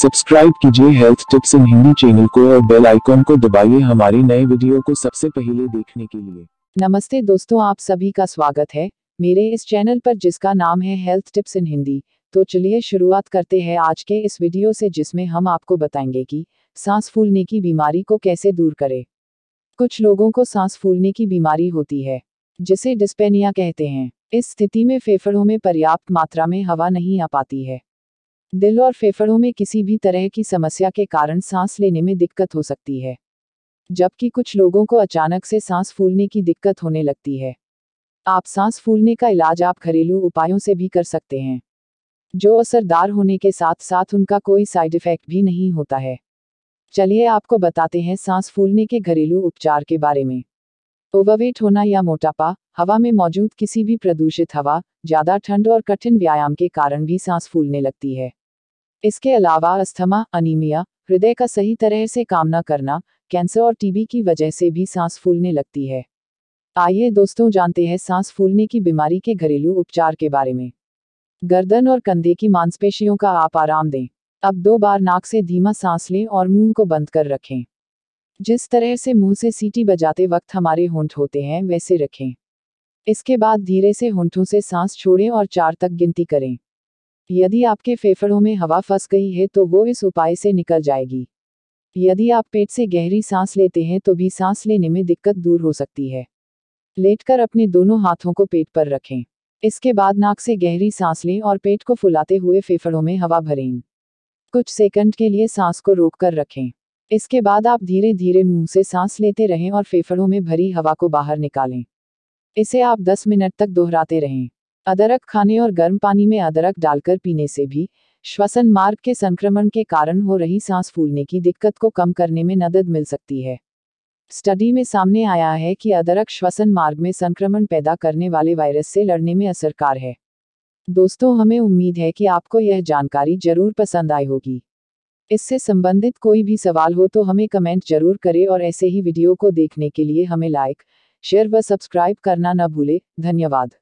subscribe कीजिए health tips in Hindi channel को और बेल आइकॉन को दबाइए हमारे नए वीडियो को सबसे पहले देखने के लिए नमस्ते दोस्तों आप सभी का स्वागत है मेरे इस चैनल पर जिसका नाम है हेल्थ टिप्स इन हिंदी तो चलिए शुरुआत करते हैं आज के इस वीडियो से जिसमें हम आपको बताएंगे कि सांस फूलने की बीमारी को कैसे दूर करें कुछ लोगों को सांस फूलने की बीमारी होती है जिसे डिस्पेनिया कहते हैं इस स्थिति में फेफड़ों में पर्याप्त मात्रा में हवा नहीं आ पाती है दिल और फेफड़ों में किसी भी तरह की समस्या के कारण सांस लेने में दिक्कत हो सकती है जबकि कुछ लोगों को अचानक से सांस फूलने की दिक्कत होने लगती है आप सांस फूलने का इलाज आप घरेलू उपायों से भी कर सकते हैं जो असरदार होने के साथ साथ उनका कोई साइड इफेक्ट भी नहीं होता है चलिए आपको बताते हैं सांस फूलने के घरेलू उपचार के बारे में ओवरवेट होना या मोटापा हवा में मौजूद किसी भी प्रदूषित हवा ज्यादा ठंड और कठिन व्यायाम के कारण भी सांस फूलने लगती है इसके अलावा अस्थमा अनीमिया हृदय का सही तरह से काम न करना कैंसर और टीबी की वजह से भी सांस फूलने लगती है आइए दोस्तों जानते हैं सांस फूलने की बीमारी के घरेलू उपचार के बारे में गर्दन और कंधे की मांसपेशियों का आप आराम दें अब दो बार नाक से धीमा सांस लें और मुंह को बंद कर रखें जिस तरह से मुंह से सीटी बजाते वक्त हमारे होंठ होते हैं वैसे रखें इसके बाद धीरे से होंठों से सांस छोड़ें और चार तक गिनती करें यदि आपके फेफड़ों में हवा फंस गई है तो वो इस उपाय से निकल जाएगी यदि आप पेट से गहरी सांस लेते हैं तो भी सांस लेने में दिक्कत दूर हो सकती है लेटकर अपने दोनों हाथों को पेट पर रखें इसके बाद नाक से गहरी सांस लें और पेट को फुलाते हुए फेफड़ों में हवा भरें कुछ सेकंड के लिए सांस को रोक कर रखें इसके बाद आप धीरे धीरे मुंह से सांस लेते रहें और फेफड़ों में भरी हवा को बाहर निकालें इसे आप 10 मिनट तक दोहराते रहें अदरक खाने और गर्म पानी में अदरक डालकर पीने से भी श्वसन मार्ग के संक्रमण के कारण हो रही सांस फूलने की दिक्कत को कम करने में मदद मिल सकती है स्टडी में सामने आया है कि अदरक श्वसन मार्ग में संक्रमण पैदा करने वाले वायरस से लड़ने में असरकार है दोस्तों हमें उम्मीद है कि आपको यह जानकारी जरूर पसंद आई होगी इससे संबंधित कोई भी सवाल हो तो हमें कमेंट जरूर करें और ऐसे ही वीडियो को देखने के लिए हमें लाइक शेयर व सब्सक्राइब करना न भूलें धन्यवाद